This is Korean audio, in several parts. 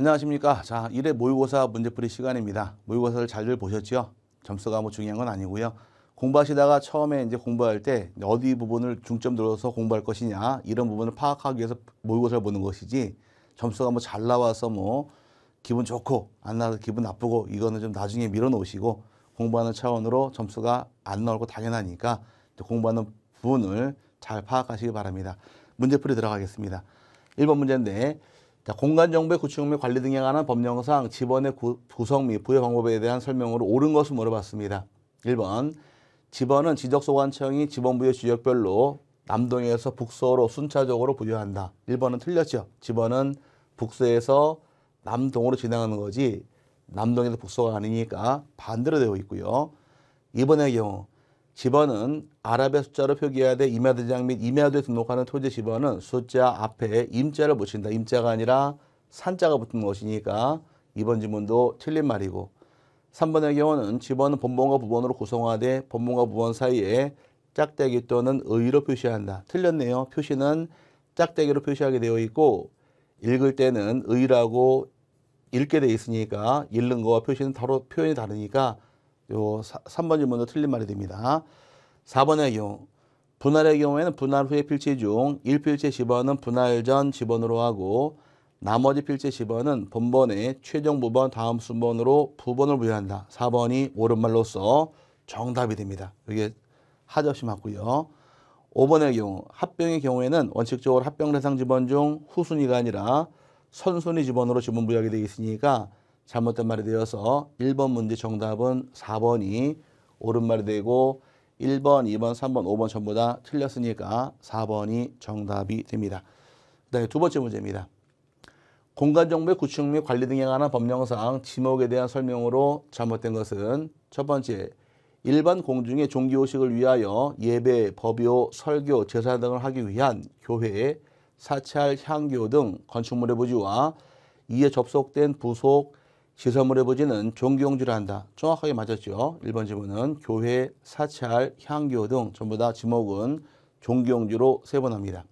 안녕하십니까. 자, 1회 모의고사 문제풀이 시간입니다. 모의고사를 잘들 보셨죠? 점수가 뭐 중요한 건 아니고요. 공부하시다가 처음에 이제 공부할 때 어디 부분을 중점 들어서 공부할 것이냐 이런 부분을 파악하기 위해서 모의고사를 보는 것이지 점수가 뭐 잘 나와서 뭐 기분 좋고 안 나와서 기분 나쁘고 이거는 좀 나중에 밀어놓으시고 공부하는 차원으로 점수가 안 나올 거 당연하니까 공부하는 부분을 잘 파악하시기 바랍니다. 문제풀이 들어가겠습니다. 1번 문제인데 자, 공간정보의 구축및 관리 등에 관한 법령상 집원의 구, 구성 및 부여 방법에 대한 설명으로 옳은 것을 물어봤습니다. 1번 집원은 지적소관청이 집원 부여 지역별로 남동에서 북서로 순차적으로 부여한다. 1번은 틀렸죠. 집원은 북서에서 남동으로 진행하는 거지 남동에서 북서가 아니니까 반대로 되어 있고요. 2번의 경우 집어은 아랍의 숫자로 표기해야 돼. 임야대장 및 임야도에 등록하는 토지 집어는 숫자 앞에 임자를 붙인다. 임자가 아니라 산자가 붙는 것이니까 이번 지문도 틀린 말이고 3번의 경우는 집어는 본본과 부본으로 구성화돼 본본과 부본 사이에 짝대기 또는 의로 표시한다. 틀렸네요. 표시는 짝대기로 표시하게 되어 있고 읽을 때는 의라고 읽게 돼 있으니까 읽는 거와 표시는 바로 표현이 다르니까 요 3번 질문도 틀린 말이 됩니다. 4번의 경우 분할의 경우에는 분할 후에 필체 중 1필체 집원은 분할 전집원으로 하고 나머지 필체 집원은 본번에 최종 부번 다음 순번으로 부번을 부여한다. 4번이 옳은 말로서 정답이 됩니다. 이게 하접시 맞고요. 5번의 경우 합병의 경우에는 원칙적으로 합병 대상 집원 중 후순위가 아니라 선순위 집원으로 지분 부여하게 되어 있으니까 잘못된 말이 되어서 1번 문제 정답은 4번이 옳은 말이 되고 1번, 2번, 3번, 5번 전부 다 틀렸으니까 4번이 정답이 됩니다. 그다음에 두 번째 문제입니다. 공간정보의 구축 및 관리 등에 관한 법령상 지목에 대한 설명으로 잘못된 것은 첫 번째, 일반 공중의 종교식을 위하여 예배, 법요, 설교, 제사 등을 하기 위한 교회, 사찰, 향교 등 건축물의 부지와 이에 접속된 부속, 시설물의 부지는 종교용지로 한다. 정확하게 맞았죠. 1번 지문은 교회, 사찰, 향교 등 전부 다 지목은 종교용지로 세분합니다.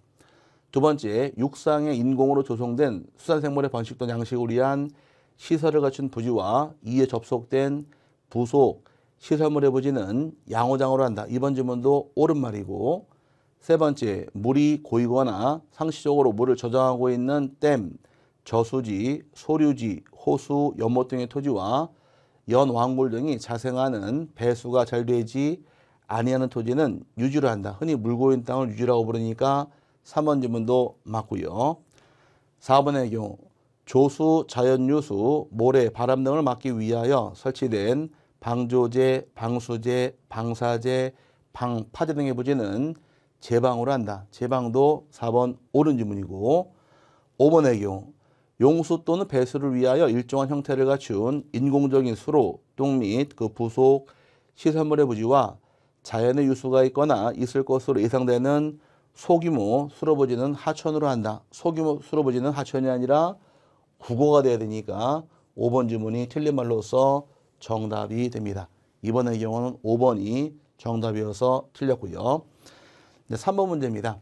두 번째, 육상에 인공으로 조성된 수산생물의 번식 또 양식을 위한 시설을 갖춘 부지와 이에 접속된 부속, 시설물의 부지는 양호장으로 한다. 이번 지문도 옳은 말이고 세 번째, 물이 고이거나 상시적으로 물을 저장하고 있는 댐, 저수지, 소류지, 호수, 연못 등의 토지와 연왕골 등이 자생하는 배수가 잘 되지 아니하는 토지는 유지로 한다. 흔히 물고인 땅을 유지라고 부르니까 3번 지문도 맞고요. 4번의 경우 조수, 자연유수, 모래, 바람 등을 막기 위하여 설치된 방조제, 방수제, 방사제, 방파제 등의 부지는 제방으로 한다. 제방도 4번 옳은 지문이고 5번의 경우 용수 또는 배수를 위하여 일정한 형태를 갖춘 인공적인 수로 뚝및그 부속 시설물의 부지와 자연의 유수가 있거나 있을 것으로 예상되는 소규모 수로부지는 하천으로 한다. 소규모 수로부지는 하천이 아니라 국어가 돼야 되니까 5번 지문이 틀린 말로서 정답이 됩니다. 이번의 경우는 5번이 정답이어서 틀렸고요. 네, 3번 문제입니다.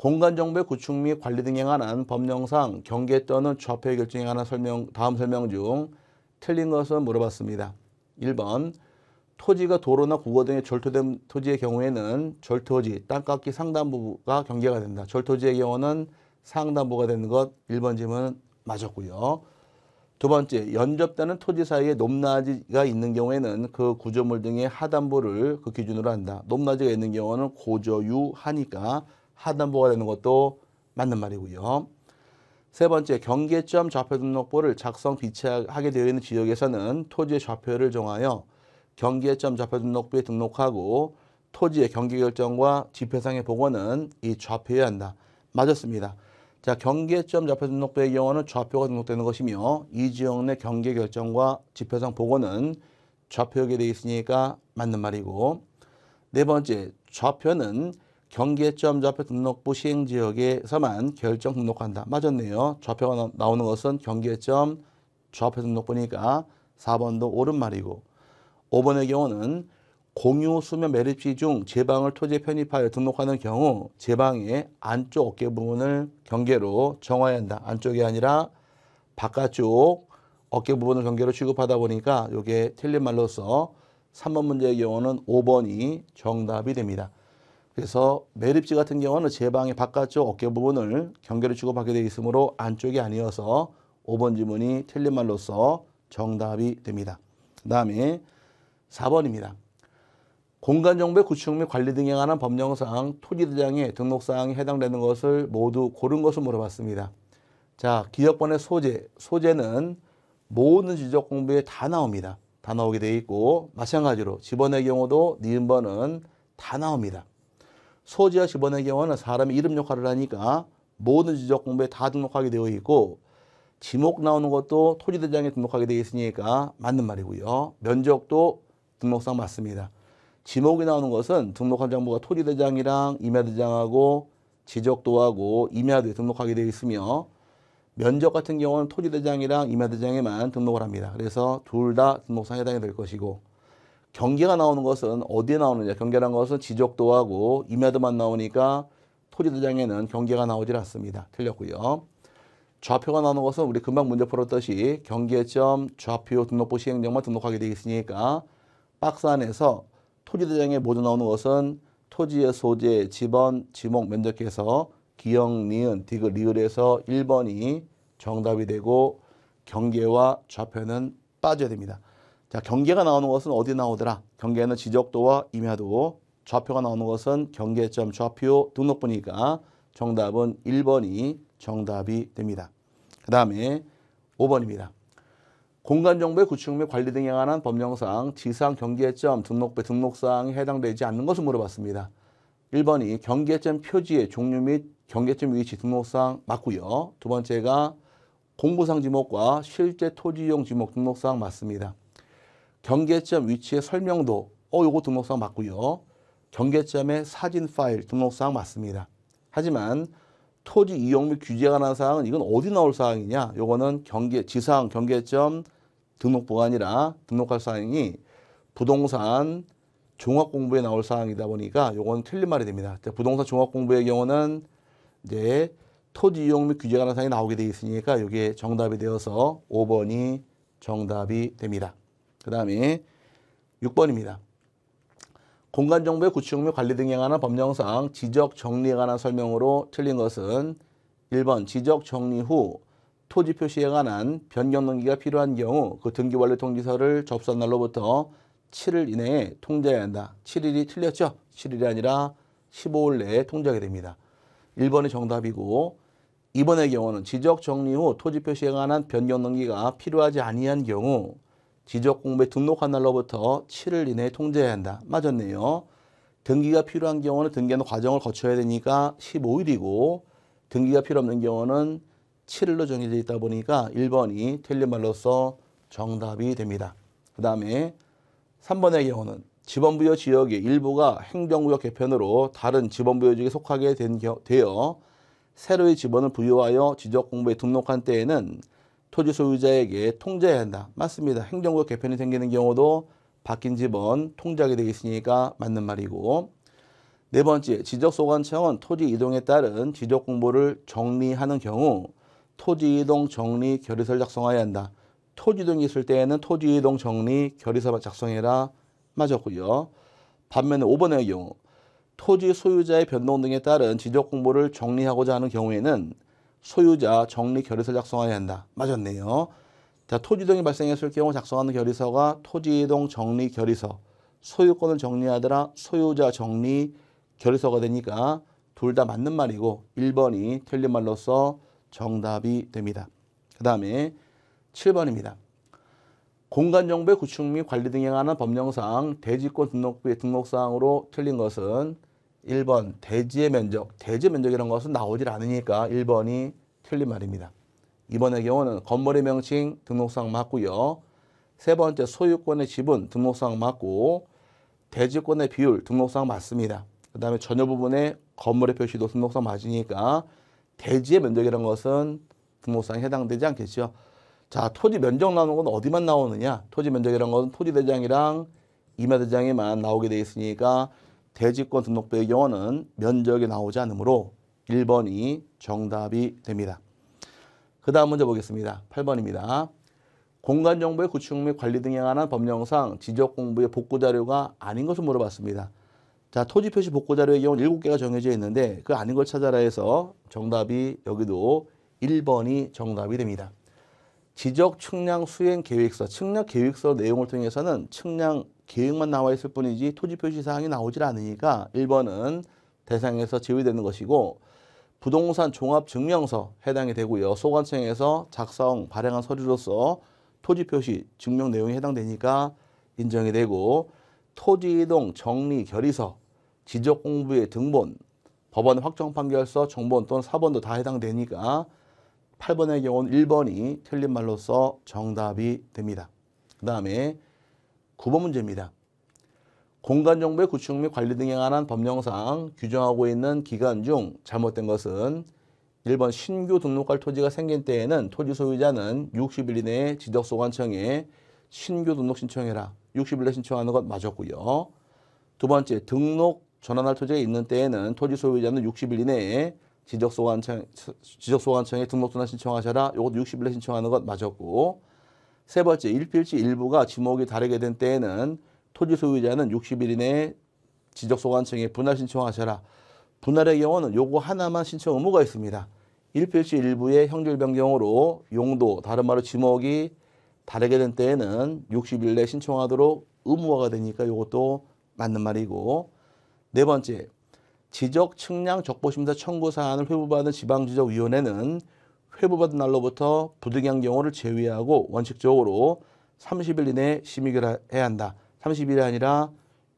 공간정보의 구축 및 관리 등에 관한 법령상 경계 또는 좌표의 결정에 관한 설명, 다음 설명 중 틀린 것은 물어봤습니다. 1번 토지가 도로나 국어 등의 절토된 토지의 경우에는 절토지, 땅값기 상단부가 경계가 된다. 절토지의 경우는 상단부가 되는 것 1번 질문 맞았고요. 두 번째, 연접되는 토지 사이에 높낮이가 있는 경우에는 그 구조물 등의 하단부를 그 기준으로 한다. 높낮이가 있는 경우는 고저유하니까 하단부가 되는 것도 맞는 말이고요. 세 번째, 경계점 좌표 등록부를 작성 비치하게 되어 있는 지역에서는 토지의 좌표를 정하여 경계점 좌표 등록부에 등록하고 토지의 경계 결정과 지표상의 복원은 이 좌표여야 한다. 맞았습니다. 자, 경계점 좌표 등록부의 경우는 좌표가 등록되는 것이며 이 지역 내 경계 결정과 지표상 복원은 좌표역에 되어 있으니까 맞는 말이고 네 번째, 좌표는 경계점 좌표 등록부 시행 지역에서만 결정 등록한다. 맞았네요. 좌표가 나오는 것은 경계점 좌표 등록부니까 4번도 옳은 말이고 5번의 경우는 공유 수면 매립지 중 제방을 토지에 편입하여 등록하는 경우 제방의 안쪽 어깨 부분을 경계로 정화해야 한다. 안쪽이 아니라 바깥쪽 어깨 부분을 경계로 취급하다 보니까 이게 틀린 말로서 3번 문제의 경우는 5번이 정답이 됩니다. 그래서 매립지 같은 경우는 제방의 바깥쪽 어깨 부분을 경계를 취급하게 되어 있으므로 안쪽이 아니어서 5번 지문이 틀린 말로서 정답이 됩니다. 그 다음에 4번입니다. 공간정보의 구축 및 관리 등에 관한 법령상 토지대장의 등록사항에 해당되는 것을 모두 고른 것을 물어봤습니다. 자, 기억번의 소재, 소재는 모든 지적 공부에 다 나옵니다. 다 나오게 되어 있고 마찬가지로 집번의 경우도 니은번은 다 나옵니다. 소지와 집어의 경우는 사람의 이름 역할을 하니까 모든 지적 공부에 다 등록하게 되어 있고 지목 나오는 것도 토지대장에 등록하게 되어 있으니까 맞는 말이고요. 면적도 등록상 맞습니다. 지목이 나오는 것은 등록한 정보가 토지대장이랑 임야대장하고 지적도하고 임야도에 등록하게 되어 있으며 면적 같은 경우는 토지대장이랑 임야대장에만 등록을 합니다. 그래서 둘 다 등록상에 해당이 될 것이고 경계가 나오는 것은 어디에 나오느냐. 경계라는 것은 지적도하고 임야도만 나오니까 토지도장에는 경계가 나오질 않습니다. 틀렸고요. 좌표가 나오는 것은 우리 금방 문제 풀었듯이 경계점 좌표 등록부 시행령만 등록하게 되겠으니까 박스 안에서 토지도장에 모두 나오는 것은 토지의 소재, 지번, 지목, 면적해서 기역, 니은, 디귿, 리을에서 1번이 정답이 되고 경계와 좌표는 빠져야 됩니다. 자, 경계가 나오는 것은 어디 나오더라? 경계는 지적도와 임야도, 좌표가 나오는 것은 경계점 좌표 등록부니까 분 정답은 1번이 정답이 됩니다. 그 다음에 5번입니다. 공간정보의 구축 및 관리 등에 관한 법령상 지상 경계점 등록부 등록사항에 해당되지 않는 것을 물어봤습니다. 1번이 경계점 표지의 종류 및 경계점 위치 등록사항 맞고요. 두 번째가 공부상 지목과 실제 토지용 지목 등록사항 맞습니다. 경계점 위치의 설명도 어 요거 등록사항 맞고요. 경계점의 사진 파일 등록사항 맞습니다. 하지만 토지 이용 및 규제에 관한 사항은 이건 어디 나올 사항이냐? 요거는 경계 지상 경계점 등록부가 아니라 등록할 사항이 부동산 종합 공부에 나올 사항이다 보니까 요거는 틀린 말이 됩니다. 부동산 종합 공부의 경우는 이제 토지 이용 및 규제에 관한 사항이 나오게 되어 있으니까 이게 정답이 되어서 5번이 정답이 됩니다. 그다음이 6번입니다. 공간정보의 구축및 관리 등에 관한 법령상 지적 정리에 관한 설명으로 틀린 것은 1번 지적 정리 후 토지 표시에 관한 변경 등기가 필요한 경우 그 등기 완료 통지서를 접수한 날로부터 7일 이내에 통제해야 한다. 7일이 틀렸죠? 7일이 아니라 15일 내에 통제하게 됩니다. 1번이 정답이고 2번의 경우는 지적 정리 후 토지 표시에 관한 변경 등기가 필요하지 아니한 경우 지적 공부에 등록한 날로부터 7일 이내에 통제해야 한다. 맞았네요. 등기가 필요한 경우는 등기하는 과정을 거쳐야 되니까 15일이고 등기가 필요 없는 경우는 7일로 정해져 있다 보니까 1번이 틀린 말로서 정답이 됩니다. 그 다음에 3번의 경우는 지번부여 지역의 일부가 행정구역 개편으로 다른 지번부여지역에 속하게 된 겨, 되어 새로의 지번을 부여하여 지적 공부에 등록한 때에는 토지 소유자에게 통제해야 한다. 맞습니다. 행정구 개편이 생기는 경우도 바뀐 집은 통제하게 되겠으니까 맞는 말이고 네 번째, 지적소관청은 토지 이동에 따른 지적 공보를 정리하는 경우 토지 이동 정리 결의서를 작성해야 한다. 토지 이동이 있을 때에는 토지 이동 정리 결의서 작성해라 맞았고요. 반면에 5번의 경우 토지 소유자의 변동 등에 따른 지적 공보를 정리하고자 하는 경우에는 소유자 정리 결의서 를 작성해야 한다. 맞았네요. 자, 토지동이 발생했을 경우 작성하는 결의서가 토지이동 정리 결의서, 소유권을 정리하더라 소유자 정리 결의서가 되니까 둘 다 맞는 말이고 1번이 틀린 말로서 정답이 됩니다. 그 다음에 7번입니다. 공간정보의 구축 및 관리 등에 관한 법령상 대지권 등록부의 등록사항으로 틀린 것은 1번 대지의 면적, 대지 면적이라는 것은 나오질 않으니까 1번이 틀린 말입니다. 2번의 경우는 건물의 명칭 등록상 맞고요. 세 번째 소유권의 지분 등록상 맞고 대지권의 비율 등록상 맞습니다. 그 다음에 전혀 부분의 건물의 표시도 등록상 맞으니까 대지의 면적이라는 것은 등록상에 해당되지 않겠죠. 자, 토지 면적 나오는 건 어디만 나오느냐? 토지 면적이라는 것은 토지 대장이랑 임야 대장에만 나오게 돼 있으니까 대지권 등록부의 경우는 면적이 나오지 않으므로 1번이 정답이 됩니다. 그 다음 문제 보겠습니다. 8번입니다. 공간정보의 구축 및 관리 등에 관한 법령상 지적공부의 복구자료가 아닌 것을 물어봤습니다. 자, 토지표시 복구자료의 경우 7개가 정해져 있는데 그 아닌 걸 찾아라 해서 정답이 여기도 1번이 정답이 됩니다. 지적 측량 수행 계획서, 측량 계획서 내용을 통해서는 측량 계획만 나와 있을 뿐이지 토지 표시 사항이 나오질 않으니까 1번은 대상에서 제외되는 것이고 부동산 종합 증명서 해당이 되고요. 소관청에서 작성 발행한 서류로서 토지 표시 증명 내용이 해당되니까 인정이 되고 토지 이동 정리 결의서 지적 공부의 등본 법원 확정 판결서 정본 또는 사본도 다 해당되니까 8번의 경우는 1번이 틀린 말로서 정답이 됩니다. 그 다음에 9번 문제입니다. 공간정보의 구축 및 관리 등에 관한 법령상 규정하고 있는 기간 중 잘못된 것은 1번 신규 등록할 토지가 생긴 때에는 토지 소유자는 60일 이내에 지적소관청에 신규 등록 신청해라. 60일 내 신청하는 것 맞았고요. 두 번째, 등록 전환할 토지가 있는 때에는 토지 소유자는 60일 이내에 지적소관청, 지적소관청에 등록전화 신청하셔라. 요것도 60일에 신청하는 것 맞았고 세 번째 일필지 일부가 지목이 다르게 된 때에는 토지 소유자는 60일 이내에 지적소관청에 분할 신청하셔라. 분할의 경우는 요거 하나만 신청 의무가 있습니다. 일필지 일부의 형질 변경으로 용도, 다른 말로 지목이 다르게 된 때에는 60일 내 신청하도록 의무화가 되니까 이것도 맞는 말이고 네 번째 지적 측량 적보심사 청구 사안을 회부받은 지방지적위원회는 회부받은 날로부터 부득이한 경우를 제외하고 원칙적으로 30일 이내에 심의를 결 해야 한다. 30일이 아니라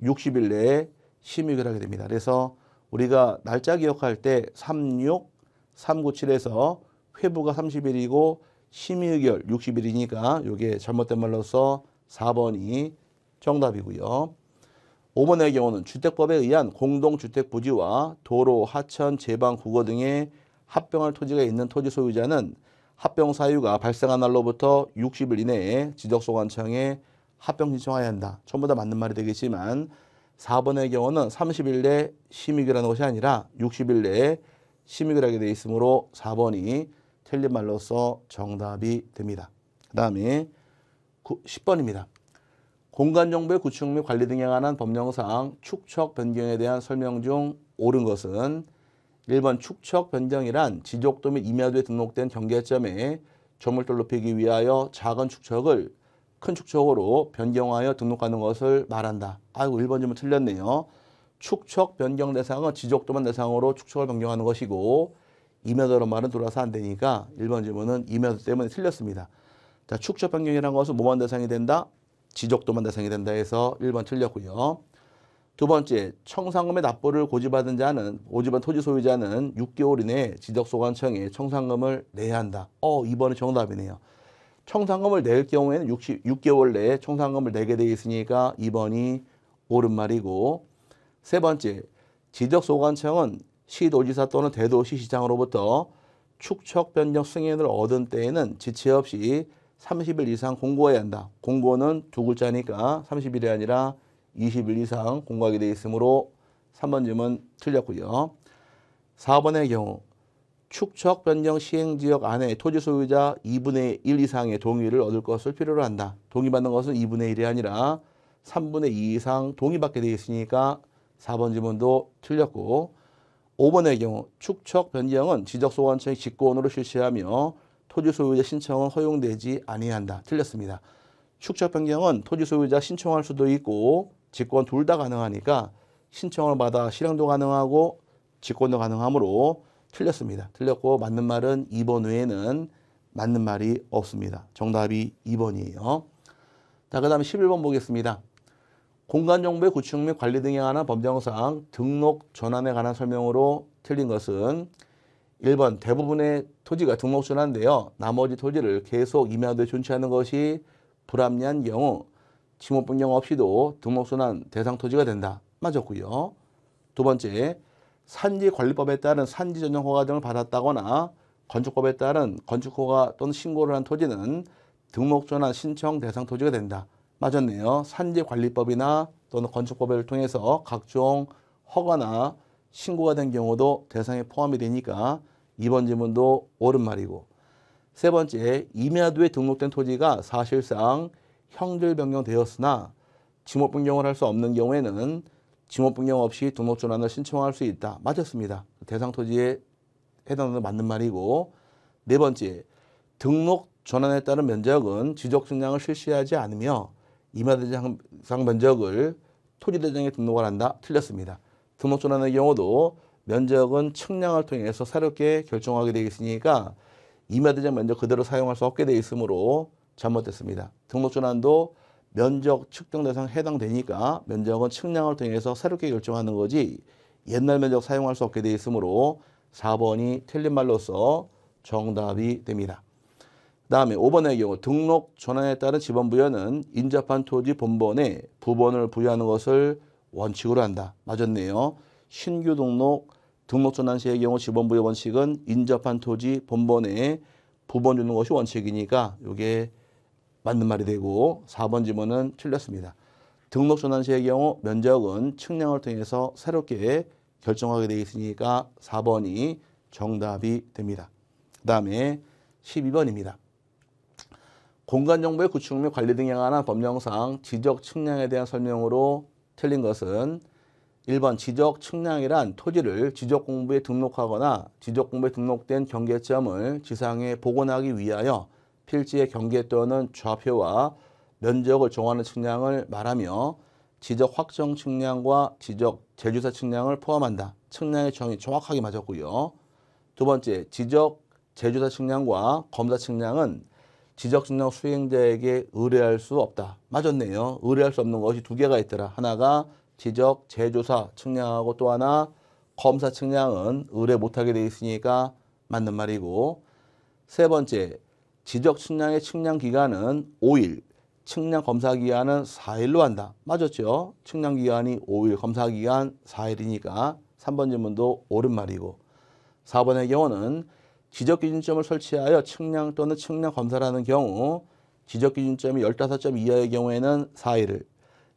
60일 내에 심의결 하게 됩니다. 그래서 우리가 날짜 기억할 때 36, 397에서 회부가 30일이고 심의 의결 60일이니까 이게 잘못된 말로서 4번이 정답이고요. 5번의 경우는 주택법에 의한 공동주택 부지와 도로, 하천, 제방, 국어 등의 합병할 토지가 있는 토지 소유자는 합병 사유가 발생한 날로부터 60일 이내에 지적소관청에 합병 신청해야 한다. 전부 다 맞는 말이 되겠지만 4번의 경우는 30일 내 심의를 하는 것이 아니라 60일 내에 심의를 하게 되어 있으므로 4번이 틀린 말로서 정답이 됩니다. 그 다음에 10번입니다. 공간정보의 구축 및 관리 등에 관한 법령상 축척 변경에 대한 설명 중 옳은 것은 1번 축척 변경이란 지적도 및 임야도에 등록된 경계점에 점을돌 높이기 위하여 작은 축척을 큰 축척으로 변경하여 등록하는 것을 말한다. 아이고 1번 질문 틀렸네요. 축척 변경 대상은 지적도만 대상으로 축척을 변경하는 것이고 임야도로 말은 돌아서 안 되니까 1번 질문은 임야도 때문에 틀렸습니다. 자, 축척 변경이라는 것은 뭐만 대상이 된다? 지적도만 대상이 된다 해서 1번 틀렸고요. 두 번째, 청산금의 납부를 고지받은 자는, 고지받은 토지 소유자는 6개월 이내에 지적소관청에 청산금을 내야 한다. 어, 2번이 정답이네요. 청산금을 낼 경우에는 60, 6개월 내에 청산금을 내게 되 있으니까 2번이 옳은 말이고 세 번째, 지적소관청은 시도지사 또는 대도시시장으로부터 축척변경 승인을 얻은 때에는 지체 없이 30일 이상 공고해야 한다. 공고는 두 글자니까 30일이 아니라 20일 이상 공고하게 되어 있으므로 3번 점은 틀렸고요. 4번의 경우 축척 변경 시행 지역 안에 토지 소유자 2분의 1 이상의 동의를 얻을 것을 필요로 한다. 동의받는 것은 2분의 1이 아니라 3분의 2 이상 동의받게 되어 있으니까 4번 지문도 틀렸고 5번의 경우 축척 변경은 지적소관청의 직권으로 실시하며 토지 소유자 신청은 허용되지 아니한다. 틀렸습니다. 축적 변경은 토지 소유자 신청할 수도 있고 직권 둘 다 가능하니까 신청을 받아 실행도 가능하고 직권도 가능하므로 틀렸습니다. 틀렸고 맞는 말은 2번 외에는 맞는 말이 없습니다. 정답이 2번이에요. 자, 그다음 11번 보겠습니다. 공간정보의 구축 및 관리 등에 관한 법령상 등록 전환에 관한 설명으로 틀린 것은 1번 대부분의 토지가 등록순한데요. 나머지 토지를 계속 임야도에 존치하는 것이 불합리한 경우 지목 변경 없이도 등록순환 대상 토지가 된다. 맞았고요. 두 번째, 산지관리법에 따른 산지전용 허가 등을 받았다거나 건축법에 따른 건축허가 또는 신고를 한 토지는 등록전환 신청 대상 토지가 된다. 맞았네요. 산지관리법이나 또는 건축법을 통해서 각종 허가나 신고가 된 경우도 대상에 포함이 되니까 2번 지문도 옳은 말이고 세 번째, 임야도에 등록된 토지가 사실상 형질 변경되었으나 지목 변경을 할 수 없는 경우에는 지목 변경 없이 등록 전환을 신청할 수 있다. 맞았습니다. 대상 토지에 해당하는 맞는 말이고 네 번째, 등록 전환에 따른 면적은 지적 증량을 실시하지 않으며 임야대장 면적을 토지대장에 등록을 한다. 틀렸습니다. 등록 전환의 경우도 면적은 측량을 통해서 새롭게 결정하게 되겠으니까 임야대장 면적 그대로 사용할 수 없게 되어 있으므로 잘못됐습니다. 등록전환도 면적 측정 대상 해당되니까 면적은 측량을 통해서 새롭게 결정하는 거지 옛날 면적 사용할 수 없게 되어 있으므로 4번이 틀린 말로서 정답이 됩니다. 다음에 5번의 경우 등록 전환에 따른 지번 부여는 인접한 토지 본번에 부번을 부여하는 것을 원칙으로 한다. 맞았네요. 신규 등록, 등록전 환시의 경우 지번부의 원칙은 인접한 토지 본번에 부번 주는 것이 원칙이니까 이게 맞는 말이 되고 4번 지문은 틀렸습니다. 등록 전환시의 경우 면적은 측량을 통해서 새롭게 결정하게 되어 있으니까 4번이 정답이 됩니다. 그 다음에 12번입니다. 공간정보의 구축 및 관리 등에 관한 법령상 지적 측량에 대한 설명으로 틀린 것은 1번 지적 측량이란 토지를 지적 공부에 등록하거나 지적 공부에 등록된 경계점을 지상에 복원하기 위하여 필지의 경계 또는 좌표와 면적을 정하는 측량을 말하며 지적 확정 측량과 지적 재조사 측량을 포함한다. 측량의 정의 정확하게 맞았고요. 두 번째, 지적 재조사 측량과 검사 측량은 지적 측량 수행자에게 의뢰할 수 없다. 맞았네요. 의뢰할 수 없는 것이 두 개가 있더라. 하나가 지적, 재조사 측량하고 또 하나 검사 측량은 의뢰 못하게 되어 있으니까 맞는 말이고 세 번째, 지적 측량의 측량 기간은 5일, 측량 검사 기간은 4일로 한다. 맞았죠? 측량 기간이 5일, 검사 기간 4일이니까 3번 질문도 옳은 말이고 4번의 경우는 지적 기준점을 설치하여 측량 또는 측량 검사를하는 경우 지적 기준점이 15점 이하의 경우에는 4일을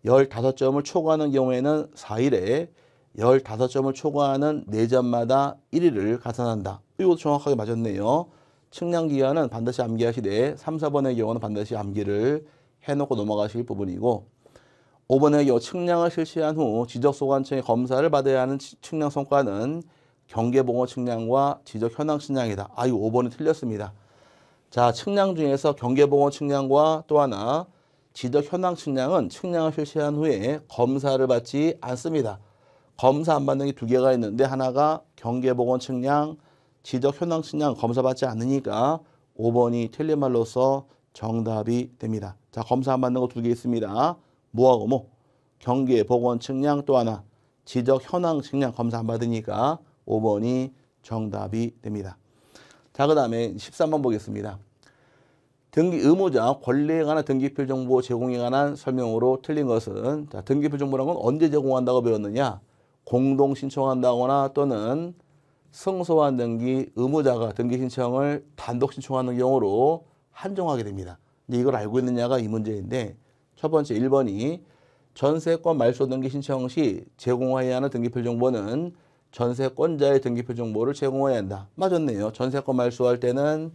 열다섯 점을 초과하는 경우에는 사일에 열다섯 점을 초과하는 네점마다 1위를 가산한다. 이것도 정확하게 맞았네요. 측량기간은 반드시 암기하시되 3, 4번의 경우는 반드시 암기를 해놓고 넘어가실 부분이고 5번의 경우 측량을 실시한 후 지적소관청의 검사를 받아야 하는 측량 성과는 경계봉어 측량과 지적 현황 측량이다. 아유 5번은 틀렸습니다. 자 측량 중에서 경계봉어 측량과 또 하나 지적 현황 측량은 측량을 실시한 후에 검사를 받지 않습니다. 검사 안 받는 게 두 개가 있는데 하나가 경계보건 측량, 지적 현황 측량 검사 받지 않으니까 5번이 틀린 말로서 정답이 됩니다. 자, 검사 안 받는 거 두 개 있습니다. 뭐하고 뭐? 경계보건 측량 또 하나 지적 현황 측량 검사 안 받으니까 5번이 정답이 됩니다. 자, 그 다음에 13번 보겠습니다. 등기 의무자 권리에 관한 등기표 정보 제공에 관한 설명으로 틀린 것은 자, 등기표 정보란 건 언제 제공한다고 배웠느냐? 공동 신청한다거나 또는 승소한 등기 의무자가 등기 신청을 단독 신청하는 경우로 한정하게 됩니다. 근데 이걸 알고 있느냐가 이 문제인데 첫 번째 1번이 전세권 말소 등기 신청 시 제공해야 하는 등기표 정보는 전세권자의 등기표 정보를 제공해야 한다. 맞았네요. 전세권 말소할 때는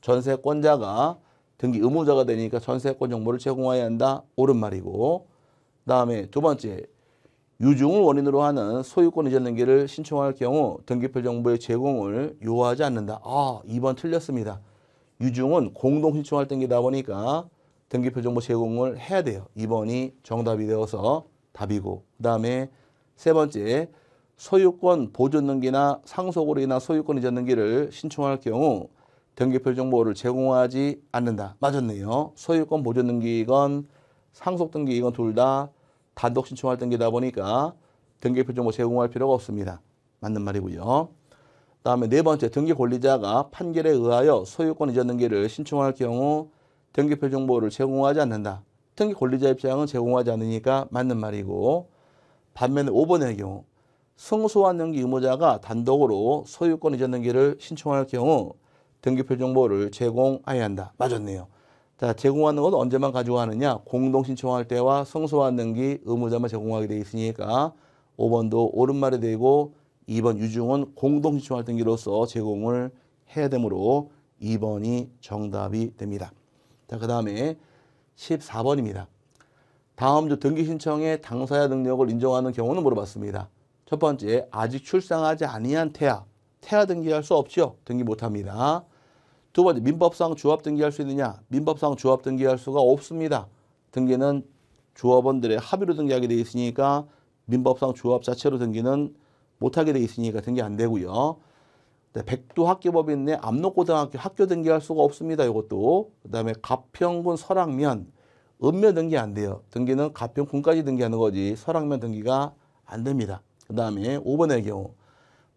전세권자가 등기 의무자가 되니까 전세권 정보를 제공해야 한다. 옳은 말이고 다음에 두 번째 유증을 원인으로 하는 소유권 이전 등기를 신청할 경우 등기표 정보의 제공을 요하지 않는다. 아, 2번 틀렸습니다. 유증은 공동 신청할 등기다 보니까 등기표 정보 제공을 해야 돼요. 2번이 정답이 되어서 답이고 그 다음에 세 번째 소유권 보존 등기나 상속으로 인한 소유권 이전 등기를 신청할 경우 등기표 정보를 제공하지 않는다. 맞았네요. 소유권 보존 등기건 상속 등기건 둘 다 단독 신청할 등기다 보니까 등기표 정보 제공할 필요가 없습니다. 맞는 말이고요. 다음에 네 번째 등기 권리자가 판결에 의하여 소유권 이전 등기를 신청할 경우 등기표 정보를 제공하지 않는다. 등기 권리자 입장은 제공하지 않으니까 맞는 말이고 반면에 5번의 경우 승소한 등기 의무자가 단독으로 소유권 이전 등기를 신청할 경우 등기표 정보를 제공해야 한다. 맞았네요. 자, 제공하는 건 언제만 가지고 하느냐? 공동 신청할 때와 성소한 등기 의무자만 제공하게 되어 있으니까 5번도 옳은 말이 되고 2번 유중은 공동 신청할 등기로서 제공을 해야 되므로 2번이 정답이 됩니다. 자, 그 다음에 14번입니다. 다음 주 등기 신청에 당사자 능력을 인정하는 경우는 물어봤습니다. 첫 번째, 아직 출산하지 아니한 태아. 태아 등기할 수 없죠. 등기 못합니다. 두 번째 민법상 조합 등기할 수 있느냐? 민법상 조합 등기할 수가 없습니다. 등기는 조합원들의 합의로 등기하게 돼 있으니까 민법상 조합 자체로 등기는 못하게 돼 있으니까 등기 안 되고요. 네, 백두학교법에 있네 압록고등학교 학교 등기할 수가 없습니다. 이것도 그다음에 가평군 설악면 읍면 등기 안 돼요. 등기는 가평군까지 등기하는 거지 설악면 등기가 안 됩니다. 그다음에 5번의 경우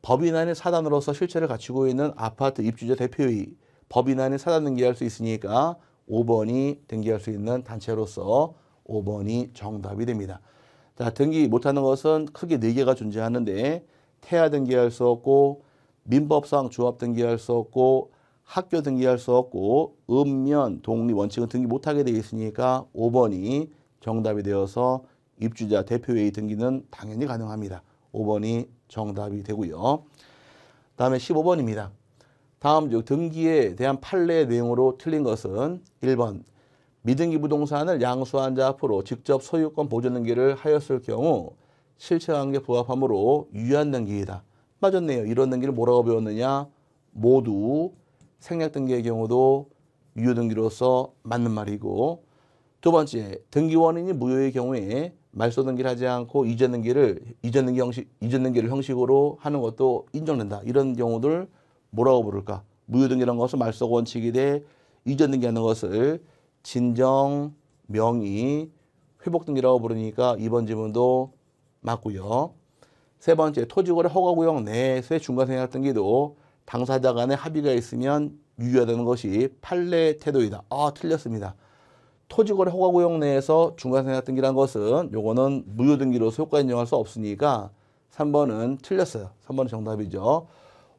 법인 안의 사단으로서 실체를 갖추고 있는 아파트 입주자 대표의 법인안에 사단 등기할 수 있으니까 5번이 등기할 수 있는 단체로서 5번이 정답이 됩니다. 자, 등기 못하는 것은 크게 4개가 존재하는데 태아 등기할 수 없고 민법상 조합 등기할 수 없고 학교 등기할 수 없고 읍면 독립 원칙은 등기 못하게 되어 있으니까 5번이 정답이 되어서 입주자 대표회의 등기는 당연히 가능합니다. 5번이 정답이 되고요. 다음에 15번입니다. 다음 중 등기에 대한 판례 내용으로 틀린 것은 1번 미등기 부동산을 양수한 자 앞으로 직접 소유권 보존등기를 하였을 경우 실체관계 부합함으로 유한 등기이다. 맞았네요. 이런 등기를 뭐라고 배웠느냐? 모두 생략등기의 경우도 유효등기로서 맞는 말이고 두 번째, 등기원인이 무효의 경우에 말소 등기를 하지 않고 이전 등기를 이전 등기 형식 이전 등기를 형식으로 하는 것도 인정된다. 이런 경우들 뭐라고 부를까? 무효등기라는 것은 말소 원칙이 돼 이전 등기하는 것을 진정 명의 회복 등기라고 부르니까 이번 지문도 맞고요. 세 번째 토지거래 허가구역 내에서의 중간생략 등기도 당사자 간의 합의가 있으면 유효하다는 것이 판례 태도이다. 아 틀렸습니다. 토지거래 허가구역 내에서 중간생략 등기란 것은 요거는 무효등기로서 효과 인정할 수 없으니까 3번은 틀렸어요. 3번은 정답이죠.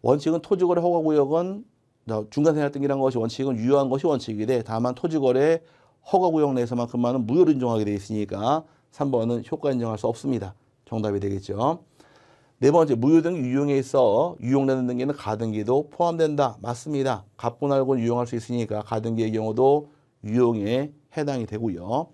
원칙은 토지거래 허가구역은 중간생활등기란 것이 원칙은 유효한 것이 원칙이래. 다만 토지거래 허가구역 내에서만큼만은 무효로 인정하게 되어 있으니까 3번은 효과 인정할 수 없습니다. 정답이 되겠죠. 네 번째, 무효등 유용에 있어 유용되는 등기는 가등기도 포함된다. 맞습니다. 갑분할고 유용할 수 있으니까 가등기의 경우도 유용에 해당이 되고요.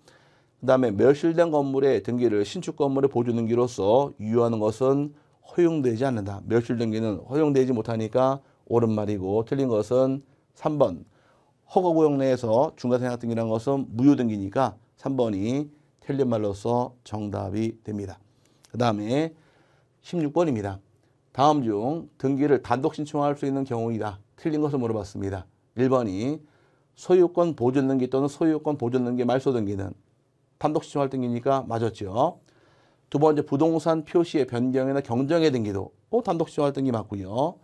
그 다음에 멸실된 건물의 등기를 신축 건물의 보조등기로서 유효하는 것은 허용되지 않는다. 멸실 등기는 허용되지 못하니까 옳은 말이고 틀린 것은 3번 허가고용 내에서 중간생각 등기란 것은 무효 등기니까 3번이 틀린 말로서 정답이 됩니다. 그 다음에 16번입니다. 다음 중 등기를 단독 신청할 수 있는 경우이다. 틀린 것을 물어봤습니다. 1번이 소유권 보존 등기 또는 소유권 보존 등기 말소 등기는 단독 신청할 등기니까 맞았죠. 두 번째 부동산 표시의 변경이나 경정의 등기도 어, 단독 신청할 등기 맞고요.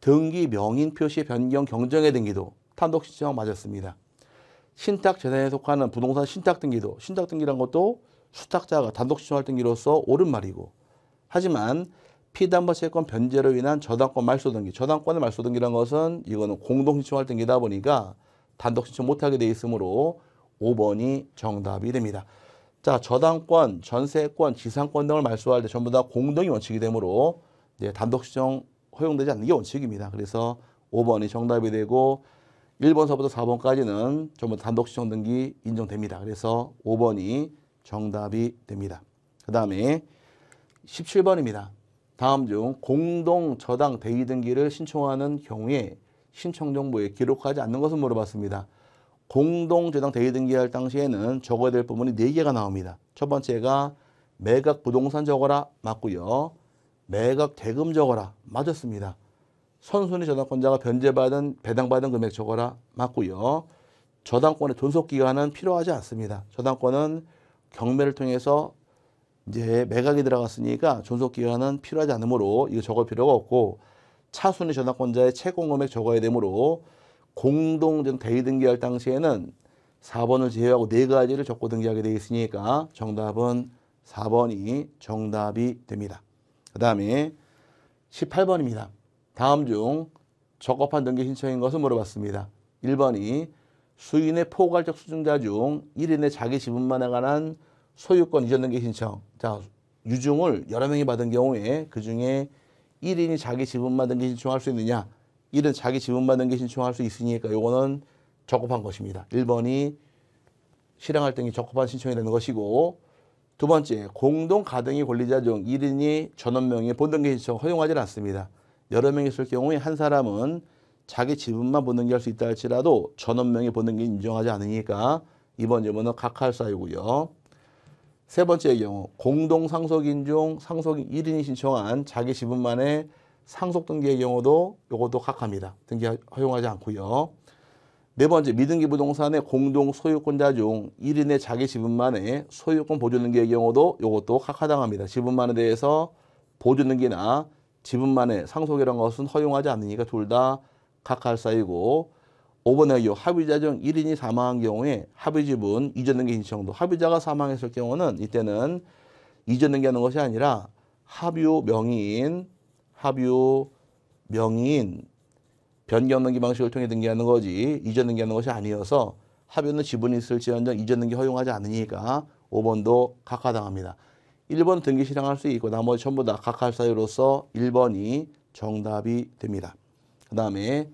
등기 명인 표시의 변경 경정의 등기도 단독 신청 맞았습니다. 신탁 재산에 속하는 부동산 신탁 등기도 신탁 등기란 것도 수탁자가 단독 신청할 등기로서 옳은 말이고 하지만 피담보 채권 변제로 인한 저당권 말소 등기 저당권의 말소 등기란 것은 이거는 공동 신청할 등기다 보니까 단독 신청 못하게 돼 있으므로 5번이 정답이 됩니다. 자, 저당권, 전세권, 지상권 등을 말소할 때 전부 다공동의 원칙이 되므로 네, 단독 시정 허용되지 않는 게 원칙입니다. 그래서 5번이 정답이 되고 1번서부터 4번까지는 전부 단독 시정 등기 인정됩니다. 그래서 5번이 정답이 됩니다. 그 다음에 17번입니다. 다음 중 공동 저당 대기 등기를 신청하는 경우에 신청 정보에 기록하지 않는 것은 물어봤습니다. 공동재당 대의등기할 당시에는 적어야 될 부분이 네개가 나옵니다. 첫 번째가 매각 부동산 적어라 맞고요. 매각 대금 적어라 맞았습니다. 선순위 저당권자가 변제받은 배당받은 금액 적어라 맞고요. 저당권의 존속기간은 필요하지 않습니다. 저당권은 경매를 통해서 이제 매각이 들어갔으니까 존속기간은 필요하지 않으므로 이거 적을 필요가 없고 차순위 저당권자의 최고금액 적어야 되므로 공동 대의 등기할 당시에는 4번을 제외하고 네가지를 적고 등기하게 되어 있으니까 정답은 4번이 정답이 됩니다. 그 다음에 18번입니다. 다음 중 적법한 등기 신청인 것을 물어봤습니다. 1번이 수인의 포괄적 수증자 중 1인의 자기 지분만에 관한 소유권 이전 등기 신청. 자, 유증을 여러 명이 받은 경우에 그 중에 1인이 자기 지분만 등기 신청할 수 있느냐? 이런 자기 지분받는 게 신청할 수 있으니까 요거는 적합한 것입니다. 1번이 실행할 등이 적법한 신청이 되는 것이고 두 번째 공동 가등의 권리자 중 1인이 전원명의 본등기 신청 허용하지 않습니다. 여러 명이 있을 경우에 한 사람은 자기 지분만 본등기할 수 있다 할지라도 전원명의 본등기 인정하지 않으니까 이번 점은 각하사유고요. 세번째 경우 공동 상속인 중 상속인 1인이 신청한 자기 지분만의 상속 등기의 경우도 요것도 각합니다. 등기 허용하지 않고요. 네 번째, 미등기 부동산의 공동 소유권자 중 1인의 자기 지분만의 소유권 보존 등기의 경우도 요것도 각하당합니다. 지분만에 대해서 보존 등기나 지분만의 상속이라는 것은 허용하지 않으니까 둘 다 각할 사이고 5번의 요 합의자 중 1인이 사망한 경우에 합의 지분 이전 등기 신청도 합의자가 사망했을 경우는 이때는 이전 등기하는 것이 아니라 합유 명의인 합유, 명인, 변경 등기 방식을 통해 등기하는 거지 이전 등기하는 것이 아니어서 합유는 지분이 있을지언정 이전 등기 허용하지 않으니까 5번도 각하당합니다. 1번 등기 실행할 수 있고 나머지 전부 다 각할 사유로서 1번이 정답이 됩니다. 그 다음에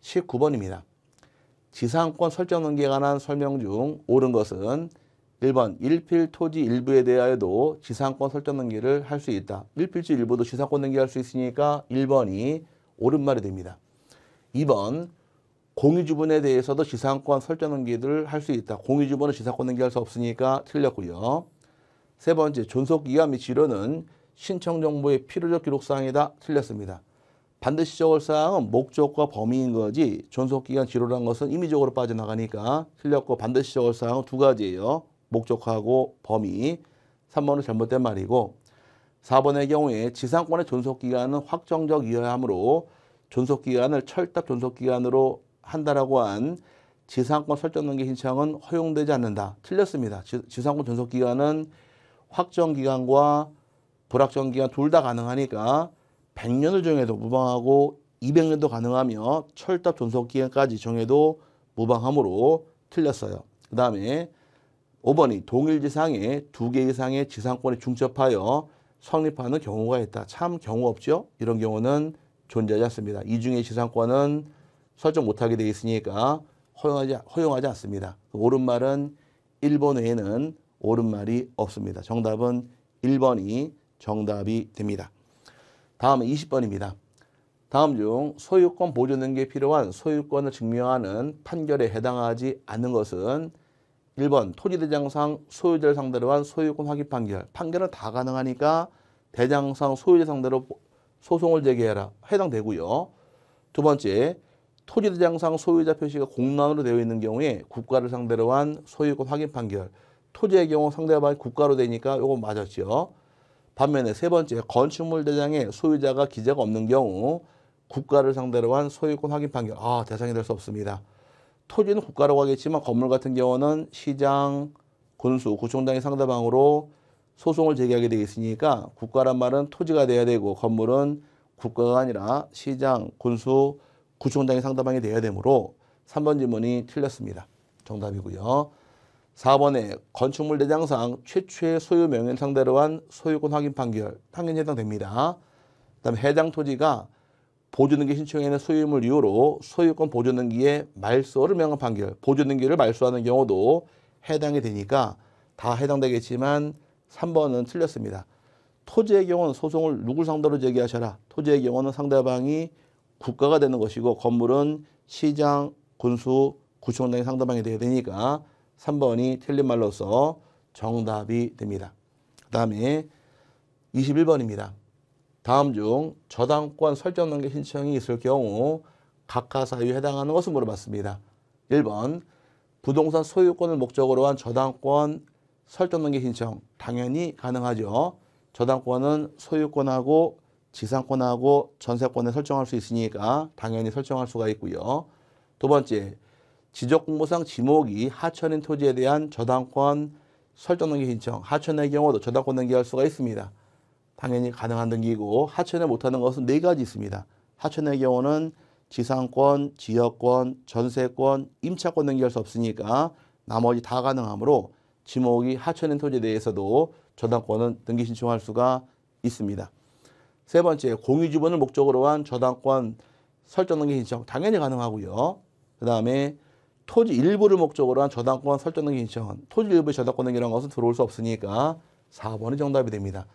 19번입니다. 지상권 설정 등기에 관한 설명 중 옳은 것은 1번 일필 토지 일부에 대하여도 지상권 설정 등기를 할 수 있다. 일필지 일부도 지상권 등기할 수 있으니까 1번이 옳은 말이 됩니다. 2번 공유주분에 대해서도 지상권 설정 등기를 할 수 있다. 공유주분은 지상권 등기할 수 없으니까 틀렸고요. 세 번째 존속기간 및지로는 신청 정보의 필요적 기록사항이다. 틀렸습니다. 반드시 적을 사항은 목적과 범위인 거지 존속기간 지로라는 것은 임의적으로 빠져나가니까 틀렸고 반드시 적을 사항은 두 가지예요. 목적하고 범위 3번은 잘못된 말이고 4번의 경우에 지상권의 존속기간은 확정적 이어야 하므로 존속기간을 철탑 존속기간으로 한다라고 한 지상권 설정 등기 신청은 허용되지 않는다. 틀렸습니다. 지, 상권 존속기간은 확정기간과 불확정기간 둘 다 가능하니까 100년을 정해도 무방하고 200년도 가능하며 철탑 존속기간까지 정해도 무방하므로 틀렸어요. 그 다음에 5번이 동일 지상에 두 개 이상의 지상권에 중첩하여 성립하는 경우가 있다. 참 경우 없죠? 이런 경우는 존재하지 않습니다. 이중의 지상권은 설정 못하게 되어 있으니까 허용하지, 허용하지 않습니다. 옳은 말은 1번 외에는 옳은 말이 없습니다. 정답은 1번이 정답이 됩니다. 다음은 20번입니다. 다음 중 소유권 보존 등기에 필요한 소유권을 증명하는 판결에 해당하지 않는 것은 1번 토지대장상 소유자를 상대로 한 소유권 확인 판결. 판결은 다 가능하니까 대장상 소유자 상대로 소송을 제기해라. 해당되고요. 두 번째, 토지대장상 소유자 표시가 공란으로 되어 있는 경우에 국가를 상대로 한 소유권 확인 판결. 토지의 경우 상대방이 국가로 되니까 요거 맞았죠. 반면에 세 번째, 건축물 대장에 소유자가 기재가 없는 경우 국가를 상대로 한 소유권 확인 판결. 아, 대상이 될 수 없습니다. 토지는 국가라고 하겠지만 건물 같은 경우는 시장, 군수, 구청장이 상대방으로 소송을 제기하게 되겠으니까 국가란 말은 토지가 돼야 되고 건물은 국가가 아니라 시장, 군수, 구청장이 상대방이 돼야 되므로 3번 질문이 틀렸습니다. 정답이고요. 4번에 건축물 대장상 최초의 소유 명인 상대로 한 소유권 확인 판결 당연히 해당됩니다. 그다음 해당 토지가 보조등기 신청에는 소유물 이유로 소유권 보조등기에 말소를 명한 판결, 보조등기를 말소하는 경우도 해당이 되니까 다 해당되겠지만 3번은 틀렸습니다. 토지의 경우는 소송을 누굴 상대로 제기하셔라. 토지의 경우는 상대방이 국가가 되는 것이고 건물은 시장, 군수, 구청 장이 상대방이 되어야 되니까 3번이 틀린 말로서 정답이 됩니다. 그 다음에 21번입니다. 다음 중 저당권 설정등기 신청이 있을 경우 각하 사유에 해당하는 것을 물어봤습니다. 1번 부동산 소유권을 목적으로 한 저당권 설정등기 신청 당연히 가능하죠. 저당권은 소유권하고 지상권하고 전세권에 설정할 수 있으니까 당연히 설정할 수가 있고요. 두 번째, 지적공모상 지목이 하천인 토지에 대한 저당권 설정등기 신청, 하천의 경우도 저당권 등기할 수가 있습니다. 당연히 가능한 등기고 하천에 못하는 것은 네 가지 있습니다. 하천의 경우는 지상권, 지역권, 전세권, 임차권 등기할 수 없으니까 나머지 다 가능하므로 지목이 하천인 토지에 대해서도 저당권은 등기 신청할 수가 있습니다. 세 번째, 공유지분을 목적으로 한 저당권 설정 등기 신청 당연히 가능하고요. 그 다음에 토지 일부를 목적으로 한 저당권 설정 등기 신청은 토지 일부의 저당권 등기라는 것은 들어올 수 없으니까 4번이 정답이 됩니다.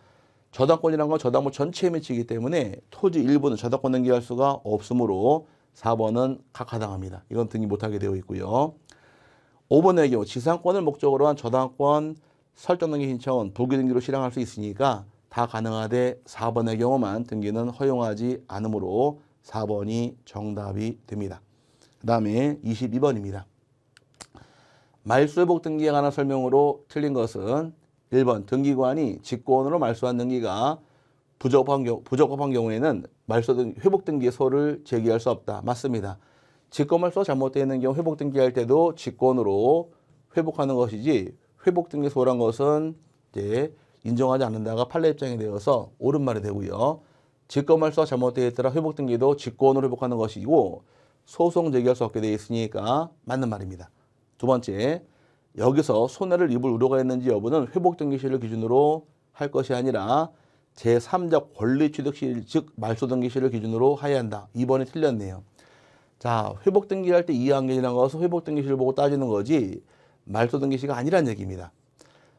저당권이란 건 저당권 전체에 미치기 때문에 토지 일부는 저당권 등기할 수가 없으므로 4번은 각하당합니다. 이건 등기 못하게 되어 있고요. 5번의 경우 지상권을 목적으로 한 저당권 설정 등기 신청은 불기등기로 실행할 수 있으니까 다 가능하되 4번의 경우만 등기는 허용하지 않으므로 4번이 정답이 됩니다. 그 다음에 22번입니다. 말소회복 등기에 관한 설명으로 틀린 것은 1번 등기관이 직권으로 말소한 등기가 부적합한, 경우, 부적합한 경우에는 말소 등 회복 등기소를 제기할 수 없다. 맞습니다. 직권 말소 잘못되어 있는 경우 회복 등기할 때도 직권으로 회복하는 것이지 회복 등기소란 것은 이제 인정하지 않는다가 판례 입장이 되어서 옳은 말이 되고요. 직권 말소가 잘못되어 있더라 회복 등기도 직권으로 회복하는 것이고 소송 제기할 수 없게 되어 있으니까 맞는 말입니다. 두 번째, 여기서 손해를 입을 우려가 있는지 여부는 회복등기시를 기준으로 할 것이 아니라 제3자 권리취득실 즉 말소등기시를 기준으로 하야 한다. 2번이 틀렸네요. 자 회복등기 할때 이항견이라는 것은 회복등기시를 보고 따지는 거지 말소등기시가 아니란 얘기입니다.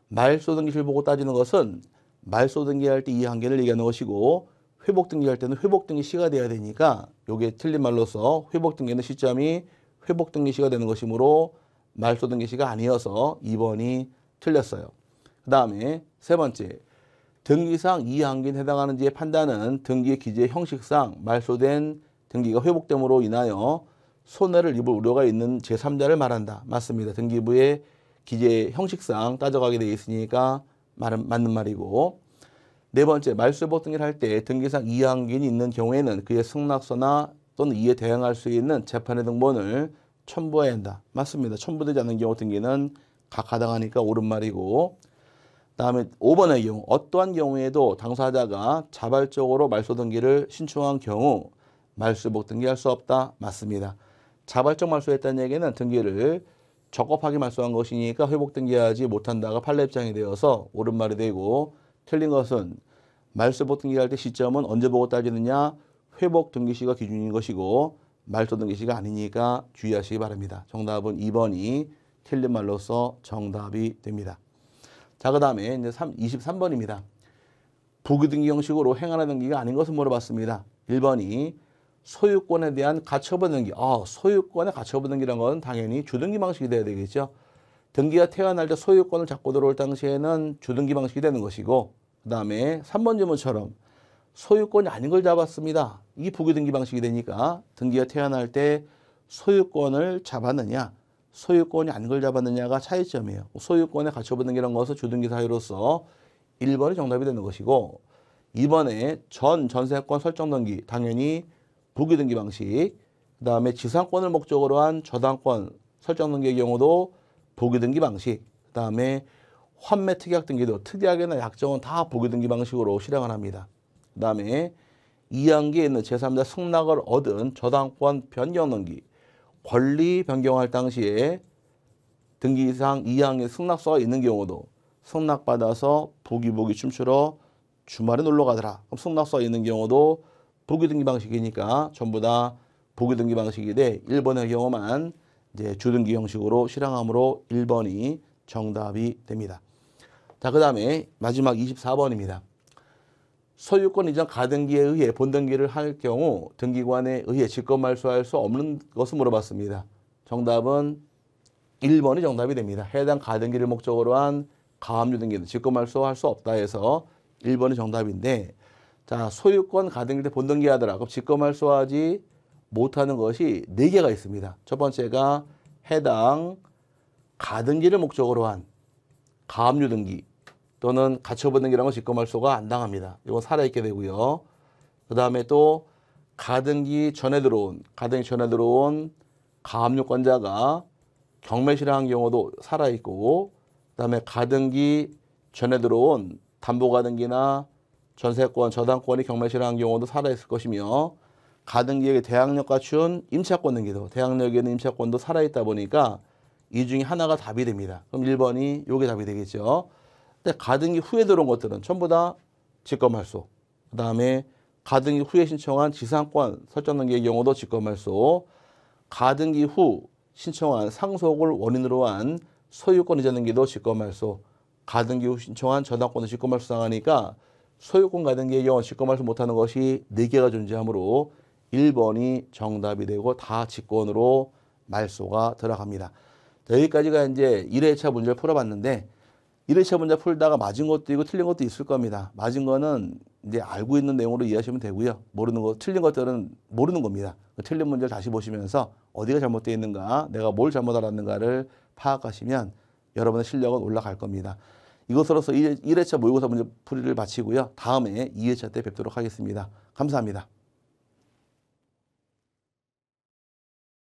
말소등기시를 보고 따지는 것은 말소등기 할때 이항견을 얘기하는 것이고 회복등기 할 때는 회복등기 시가 돼야 되니까 요게 틀린 말로서 회복등기는 시점이 회복등기 시가 되는 것이므로 말소등기시가 아니어서 2번이 틀렸어요. 그 다음에 세 번째, 등기상 이항기에 해당하는지의 판단은 등기의 기재 형식상 말소된 등기가 회복됨으로 인하여 손해를 입을 우려가 있는 제3자를 말한다. 맞습니다. 등기부의 기재 형식상 따져가게 되어 있으니까 말은, 맞는 말이고 네 번째, 말소회복 등기를 할 때 등기상 이항기인이 있는 경우에는 그의 승낙서나 또는 이에 대응할수 있는 재판의 등본을 첨부해야 한다. 맞습니다. 첨부되지 않는 경우 같은 는 각하당하니까 옳은 말이고 다음에 5번의 경우 어떠한 경우에도 당사자가 자발적으로 말소 등기를 신청한 경우 말소복 등기할 수 없다. 맞습니다. 자발적 말소했다는 얘기는 등기를 적법하게 말소한 것이니까 회복 등기하지 못한다가 판례 입장이 되어서 옳은 말이 되고 틀린 것은 말소복 등기할 때 시점은 언제 보고 따지느냐 회복 등기 시가 기준인 것이고 말소등기시가 아니니까 주의하시기 바랍니다. 정답은 2번이 틀린 말로서 정답이 됩니다. 자, 그 다음에 이제 3, 23번입니다. 부기등기 형식으로 행하는 등기가 아닌 것을 물어봤습니다. 1번이 소유권에 대한 가처분 등기. 아, 소유권에 가처분 등기란건 당연히 주등기 방식이 돼야 되겠죠. 등기가 태어날 때 소유권을 잡고 들어올 당시에는 주등기 방식이 되는 것이고 그 다음에 3번 질문처럼 소유권이 아닌 걸 잡았습니다. 이게 부교등기 방식이 되니까 등기가 태어날 때 소유권을 잡았느냐 소유권이 안닌걸 잡았느냐가 차이점이에요. 소유권의 가처분 등기란 것은 주등기 사유로서 1번이 정답이 되는 것이고 2번에 전 전세권 설정 등기 당연히 부기등기 방식 그 다음에 지상권을 목적으로 한 저당권 설정 등기의 경우도 부기등기 방식 그 다음에 환매 특약 등기도 특약이나 약정은 다 부기등기 방식으로 실행을 합니다. 그 다음에 이항기에 있는 제3자 승낙을 얻은 저당권 변경 등기 권리 변경할 당시에 등기상 이항의 승낙서가 있는 경우도 승낙받아서 부기부기 춤추러 주말에 놀러 가더라. 그럼 승낙서가 있는 경우도 부기 등기 방식이니까 전부 다 부기 등기 방식이돼 1번의 경우만 이제 주등기 형식으로 실행하므로 1번이 정답이 됩니다. 자, 그 다음에 마지막 24번입니다. 소유권 이전 가등기에 의해 본등기를 할 경우 등기관에 의해 직권 말소할 수 없는 것을 물어봤습니다. 정답은 1번이 정답이 됩니다. 해당 가등기를 목적으로 한 가압류 등기는 직권 말소할 수 없다 해서 1번이 정답인데 자 소유권 가등기 때 본등기 하더라. 그럼 직권 말소하지 못하는 것이 4개가 있습니다. 첫 번째가 해당 가등기를 목적으로 한 가압류 등기 또는 가처분등기라는 것직 입건말소가 안 당합니다. 이건 살아있게 되고요. 그 다음에 또 가등기 전에 들어온 가등기 전에 들어온 가압류권자가 경매실화한 경우도 살아있고 그 다음에 가등기 전에 들어온 담보가등기나 전세권, 저당권이 경매실화한 경우도 살아있을 것이며 가등기에 대항력 갖춘 임차권 등기도 대항력에 는 임차권도 살아있다 보니까 이 중에 하나가 답이 됩니다. 그럼 1번이 요게 답이 되겠죠. 근데 가등기 후에 들어온 것들은 전부 다 직검할소. 그 다음에 가등기 후에 신청한 지상권 설정 등기의 경우도 직검할소. 가등기 후 신청한 상속을 원인으로 한 소유권 이전 등기도 직검할소. 가등기 후 신청한 전당권도 직검할소 당하니까 소유권 가등기의 경우 직검할소 못하는 것이 네개가 존재하므로 1번이 정답이 되고 다 직권으로 말소가 들어갑니다. 여기까지가 이제 1회차 문제를 풀어봤는데 이런 시 문제 풀다가 맞은 것도 있고 틀린 것도 있을 겁니다. 맞은 거는 이제 알고 있는 내용으로 이해하시면 되고요. 모르는 거, 틀린 것들은 모르는 겁니다. 그 틀린 문제를 다시 보시면서 어디가 잘못되어 있는가, 내가 뭘 잘못 알았는가를 파악하시면 여러분의 실력은 올라갈 겁니다. 이것으로서 1회차 모의고사 문제 풀이를 마치고요. 다음에 2회차 때 뵙도록 하겠습니다. 감사합니다.